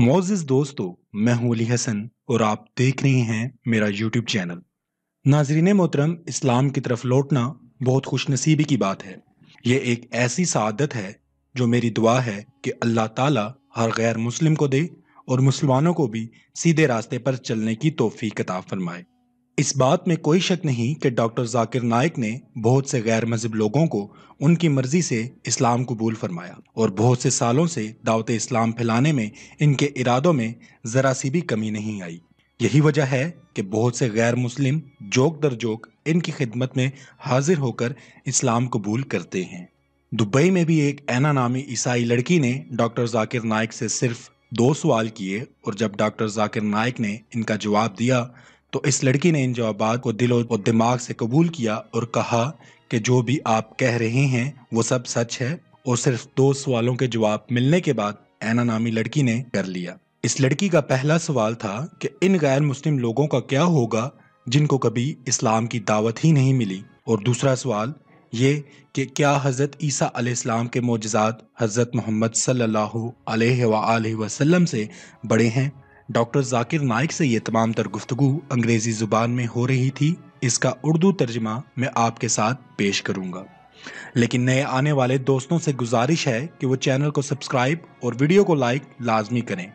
Moses दोस्तों मैं हूं अली हसन और आप देख रहे हैं मेरा यूट्यूब चैनल नाजरीन मोहतरम इस्लाम की तरफ लौटना बहुत खुशनसीबी की बात है यह एक ऐसी सदत है जो मेरी दुआ है कि अल्लाह ताला हर गैर मुस्लिम को दे और मुसलमानों को भी सीधे रास्ते पर चलने की तोफ़ी किताब फरमाए इस बात में कोई शक नहीं कि डॉक्टर जाकिर नायक ने बहुत से गैर मजहब लोगों को उनकी मर्जी से इस्लाम कबूल फरमाया और बहुत से सालों से दावत इस्लाम फैलाने में इनके इरादों में ज़रा सी भी कमी नहीं आई यही वजह है कि बहुत से गैर मुस्लिम जोक दर जोक इनकी खिदमत में हाजिर होकर इस्लाम कबूल करते हैं दुबई में भी एक ऐना नामी ईसाई लड़की ने डॉक्टर जाकिर नायक से सिर्फ दो सवाल किए और जब डॉक्टर जाकिर नायक ने इनका जवाब दिया तो इस लड़की ने इन जवाब को दिलो और दिमाग से कबूल किया और कहा कि जो भी आप कह रहे हैं वो सब सच है और सिर्फ दो सवालों के जवाब मिलने के बाद ऐना नामी लड़की ने कर लिया इस लड़की का पहला सवाल था कि इन गैर मुस्लिम लोगों का क्या होगा जिनको कभी इस्लाम की दावत ही नहीं मिली और दूसरा सवाल ये कि क्या हज़रत ईसा अलैहिस्सलाम के मोजात हज़रत मोहम्मद सल्लल्लाहु अलैहि वसल्लम से बड़े हैं डॉक्टर जाकिर नाइक से ये तमाम तर गुफ्तु अंग्रेज़ी ज़ुबान में हो रही थी इसका उर्दू तर्जमा मैं आपके साथ पेश करूँगा लेकिन नए आने वाले दोस्तों से गुजारिश है कि वो चैनल को सब्सक्राइब और वीडियो को लाइक लाजमी करें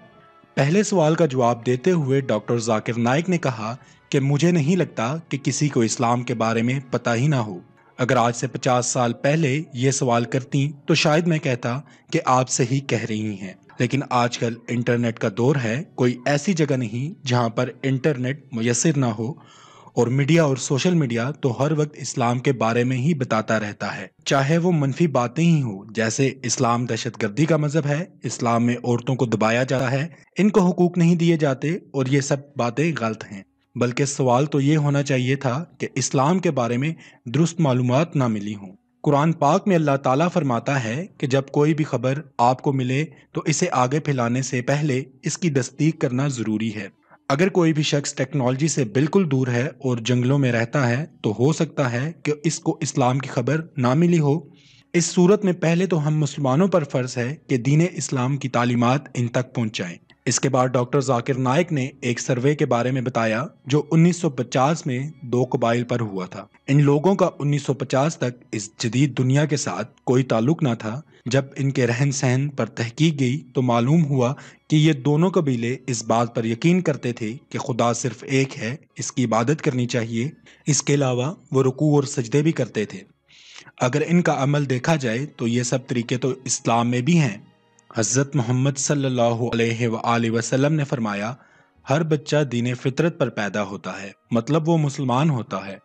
पहले सवाल का जवाब देते हुए डॉक्टर जाकिर नाइक ने कहा कि मुझे नहीं लगता कि किसी को इस्लाम के बारे में पता ही ना हो अगर आज से 50 साल पहले ये सवाल करती तो शायद मैं कहता कि आप सही कह रही हैं लेकिन आजकल इंटरनेट का दौर है कोई ऐसी जगह नहीं जहां पर इंटरनेट मैसर ना हो और मीडिया और सोशल मीडिया तो हर वक्त इस्लाम के बारे में ही बताता रहता है चाहे वो मनफी बातें ही हो जैसे इस्लाम दहशतगर्दी का मजहब है इस्लाम में औरतों को दबाया जाता है इनको हकूक नहीं दिए जाते और ये सब बातें गलत हैं बल्कि सवाल तो ये होना चाहिए था कि इस्लाम के बारे में दुरुस्त मालूम ना मिली हों कुरान पाक में अल्लाह ताला फरमाता है कि जब कोई भी खबर आपको मिले तो इसे आगे फैलाने से पहले इसकी तस्दीक करना ज़रूरी है अगर कोई भी शख्स टेक्नोलॉजी से बिल्कुल दूर है और जंगलों में रहता है तो हो सकता है कि इसको इस्लाम की खबर ना मिली हो इस सूरत में पहले तो हम मुसलमानों पर फ़र्ज़ है कि दीन इस्लाम की तालीमत इन तक पहुँचाएँ इसके बाद डॉक्टर जाकिर नायक ने एक सर्वे के बारे में बताया जो 1950 में दो कबाइल पर हुआ था इन लोगों का 1950 तक इस जदीद दुनिया के साथ कोई ताल्लुक ना था जब इनके रहन सहन पर तहकीक गई तो मालूम हुआ कि ये दोनों कबीले इस बात पर यकीन करते थे कि खुदा सिर्फ एक है इसकी इबादत करनी चाहिए इसके अलावा वो रुकू और सजदे भी करते थे अगर इनका अमल देखा जाए तो ये सब तरीके तो इस्लाम में भी हैं हज़रत मोहम्मद सल्लल्लाहु वसल्लम ने फरमाया हर बच्चा दीन फितरत पर पैदा होता है मतलब वो मुसलमान होता है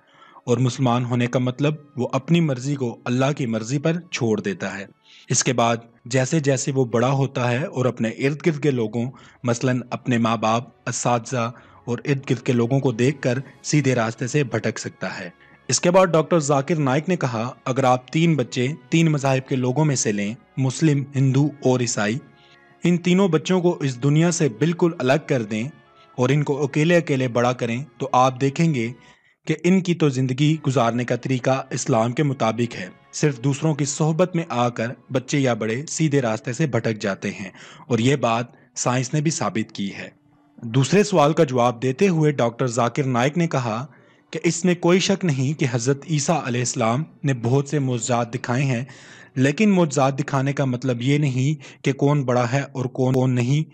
और मुसलमान होने का मतलब वो अपनी मर्ज़ी को अल्लाह की मर्ज़ी पर छोड़ देता है इसके बाद जैसे जैसे वो बड़ा होता है और अपने इर्द गिर्द के लोगों मसलन अपने माँ बाप इस और इर्द गिर्द के लोगों को देख कर सीधे रास्ते से भटक सकता है इसके बाद डॉक्टर जाकिर नाइक ने कहा अगर आप तीन बच्चे तीन मजाहब के लोगों में से लें मुस्लिम हिंदू और ईसाई इन तीनों बच्चों को इस दुनिया से बिल्कुल अलग कर दें और इनको अकेले अकेले बड़ा करें तो आप देखेंगे कि इनकी तो ज़िंदगी गुजारने का तरीका इस्लाम के मुताबिक है सिर्फ दूसरों की सोहबत में आकर बच्चे या बड़े सीधे रास्ते से भटक जाते हैं और ये बात साइंस ने भी साबित की है दूसरे सवाल का जवाब देते हुए डॉक्टर जाकिर नाइक ने कहा कि इसमें कोई शक नहीं कि हज़रत ईसा आसमाम ने बहुत से मुजात दिखाए हैं लेकिन मुआजात दिखाने का मतलब ये नहीं कि कौन बड़ा है और कौन कौन नहीं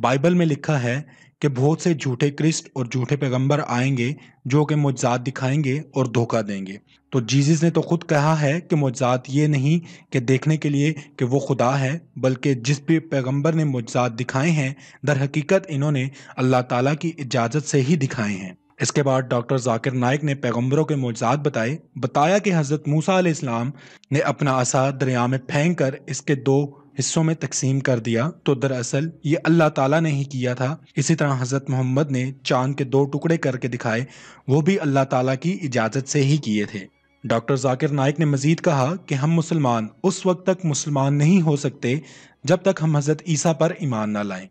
बाइबल में लिखा है कि बहुत से झूठे क्रिस्ट और झूठे पैगंबर आएंगे जो कि मुआजात दिखाएंगे और धोखा देंगे तो जीसस ने तो खुद कहा है कि मुआजात ये नहीं कि देखने के लिए कि वो खुदा है बल्कि जिस भी पैगंबर ने मुजात दिखाए हैं दर हकीकत इन्होंने अल्लाह ताला की इजाज़त से ही दिखाए हैं इसके बाद डॉक्टर जाकिर नायक ने पैगम्बरों के मौजाद बताए बताया कि हज़रत मूसा इस्लाम ने अपना असा दरिया में फेंक कर इसके दो हिस्सों में तकसीम कर दिया तो दरअसल ये अल्लाह ताला ने ही किया था इसी तरह हज़रत मोहम्मद ने चांद के दो टुकड़े करके दिखाए वो भी अल्लाह ताला की इजाज़त से ही किए थे डॉक्टर जाकिर नाइक ने मजीद कहा कि हम मुसलमान उस वक्त तक मुसलमान नहीं हो सकते जब तक हम हज़रत ईसा पर ईमान ना लाएं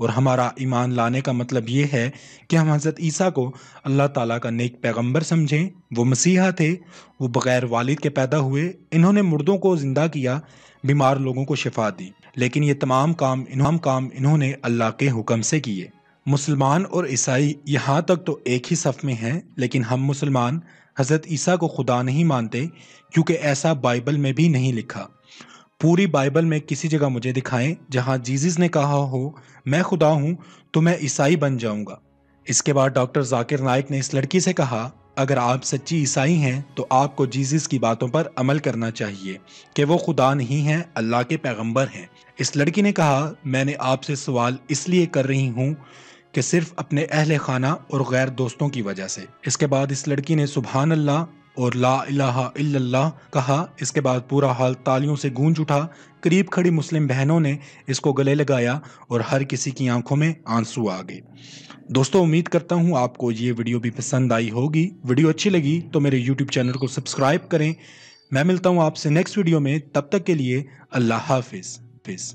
और हमारा ईमान लाने का मतलब ये है कि हम हज़रत ईसा को अल्लाह ताला का नेक पैगंबर समझें वो मसीहा थे वो बग़ैर वालिद के पैदा हुए इन्होंने मुर्दों को ज़िंदा किया बीमार लोगों को शिफा दी लेकिन ये तमाम काम इन्हों काम इन्होंने अल्लाह के हुक्म से किए मुसलमान और ईसाई यहाँ तक तो एक ही सफ़ में हैं लेकिन हम मुसलमान हज़रत ईसा को खुदा नहीं मानते क्योंकि ऐसा बाइबल में भी नहीं लिखा पूरी बाइबल में किसी जगह मुझे दिखाएं जहां जीसस ने कहा हो मैं खुदा हूं तो मैं ईसाई बन जाऊंगा इसके बाद डॉक्टर जाकिर नायक ने इस लड़की से कहा अगर आप सच्ची ईसाई हैं तो आपको जीसस की बातों पर अमल करना चाहिए कि वो खुदा नहीं है अल्लाह के पैगंबर हैं इस लड़की ने कहा मैंने आपसे सवाल इसलिए कर रही हूँ कि सिर्फ अपने अहल खाना और गैर दोस्तों की वजह से इसके बाद इस लड़की ने सुबहान अल्लाह और ला इलाहा इल्लल्लाह कहा इसके बाद पूरा हाल तालियों से गूंज उठा करीब खड़ी मुस्लिम बहनों ने इसको गले लगाया और हर किसी की आंखों में आंसू आ गए दोस्तों उम्मीद करता हूँ आपको ये वीडियो भी पसंद आई होगी वीडियो अच्छी लगी तो मेरे यूट्यूब चैनल को सब्सक्राइब करें मैं मिलता हूँ आपसे नेक्स्ट वीडियो में तब तक के लिए अल्लाह हाफिज़